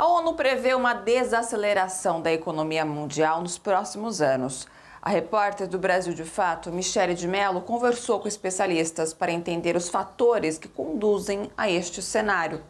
A ONU prevê uma desaceleração da economia mundial nos próximos anos. A repórter do Brasil de Fato, Michele de Mello, conversou com especialistas para entender os fatores que conduzem a este cenário.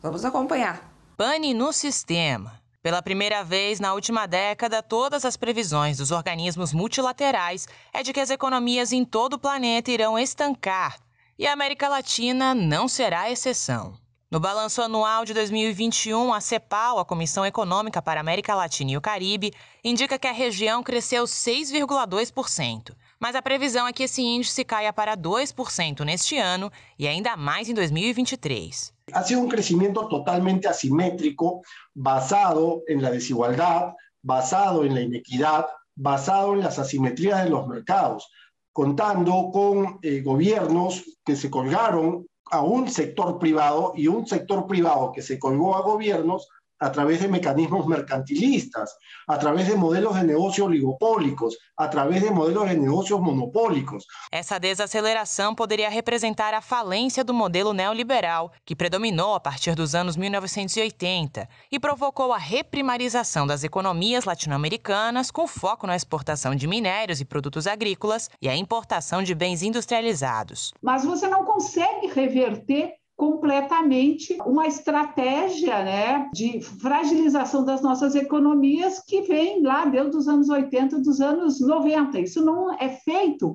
Vamos acompanhar. Pane no sistema. Pela primeira vez na última década, todas as previsões dos organismos multilaterais é de que as economias em todo o planeta irão estancar, e a América Latina não será exceção. No balanço anual de 2021, a CEPAL, a Comissão Econômica para a América Latina e o Caribe, indica que a região cresceu 6,2%, mas a previsão é que esse índice caia para 2% neste ano e ainda mais em 2023. Ha sido um crescimento totalmente assimétrico, basado em la desigualdad, basado em la inequidad, basado em las asimetrías de los mercados, contando com eh, gobiernos que se colgaram. a un sector privado y un sector privado que se colgó a gobiernos a través de mecanismos mercantilistas, a través de modelos de negocio oligopólicos, a través de modelos de negócios monopólicos. Essa desaceleração poderia representar a falência do modelo neoliberal, que predominou a partir dos anos 1980 e provocou a reprimarização das economias latino-americanas com foco na exportação de minérios e produtos agrícolas e a importação de bens industrializados. Mas você não consegue reverter completamente uma estratégia né, de fragilização das nossas economias que vem lá desde os anos 80, dos anos 90. Isso não é feito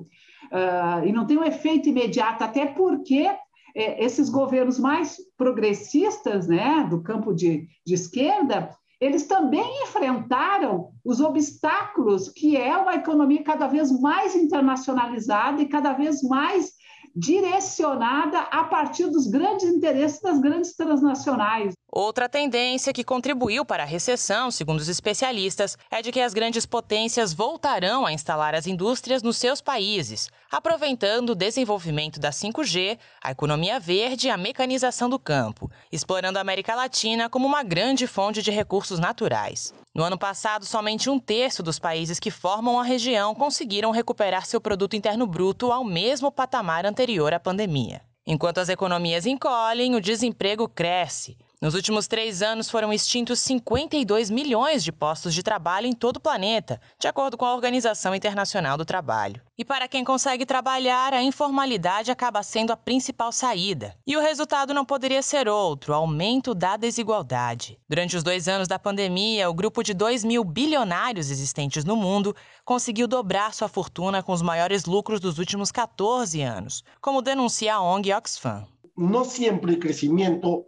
uh, e não tem um efeito imediato, até porque é, esses governos mais progressistas né, do campo de, de esquerda, eles também enfrentaram os obstáculos que é uma economia cada vez mais internacionalizada e cada vez mais direcionada a partir dos grandes interesses das grandes transnacionais. Outra tendência que contribuiu para a recessão, segundo os especialistas, é de que as grandes potências voltarão a instalar as indústrias nos seus países, aproveitando o desenvolvimento da 5G, a economia verde e a mecanização do campo, explorando a América Latina como uma grande fonte de recursos naturais. No ano passado, somente um terço dos países que formam a região conseguiram recuperar seu produto interno bruto ao mesmo patamar anterior à pandemia. Enquanto as economias encolhem, o desemprego cresce. Nos últimos três anos foram extintos 52 milhões de postos de trabalho em todo o planeta, de acordo com a Organização Internacional do Trabalho. E para quem consegue trabalhar, a informalidade acaba sendo a principal saída. E o resultado não poderia ser outro: aumento da desigualdade. Durante os dois anos da pandemia, o grupo de 2 mil bilionários existentes no mundo conseguiu dobrar sua fortuna com os maiores lucros dos últimos 14 anos, como denuncia a ONG Oxfam. Não sempre o crescimento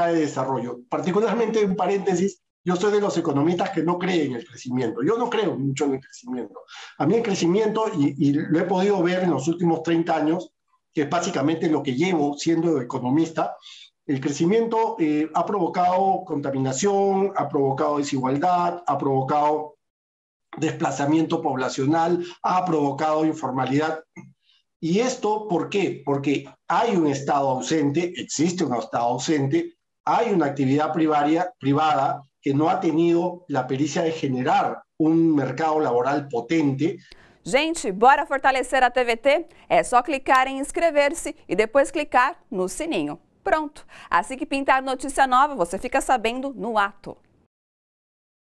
de desarrollo. Particularmente, en paréntesis, yo soy de los economistas que no creen en el crecimiento. Yo no creo mucho en el crecimiento. A mí el crecimiento, y, lo he podido ver en los últimos 30 años, que es básicamente lo que llevo siendo economista, el crecimiento eh, ha provocado contaminación, ha provocado desigualdad, ha provocado desplazamiento poblacional, ha provocado informalidad. ¿Y esto por qué? Porque hay un Estado ausente, existe un Estado ausente, hay una actividad privaria, privada que no ha tenido la pericia de generar un mercado laboral potente. Gente, bora fortalecer a TVT? É só clicar em inscrever-se e depois clicar no sininho. Pronto! Assim que pintar notícia nova, você fica sabendo no ato.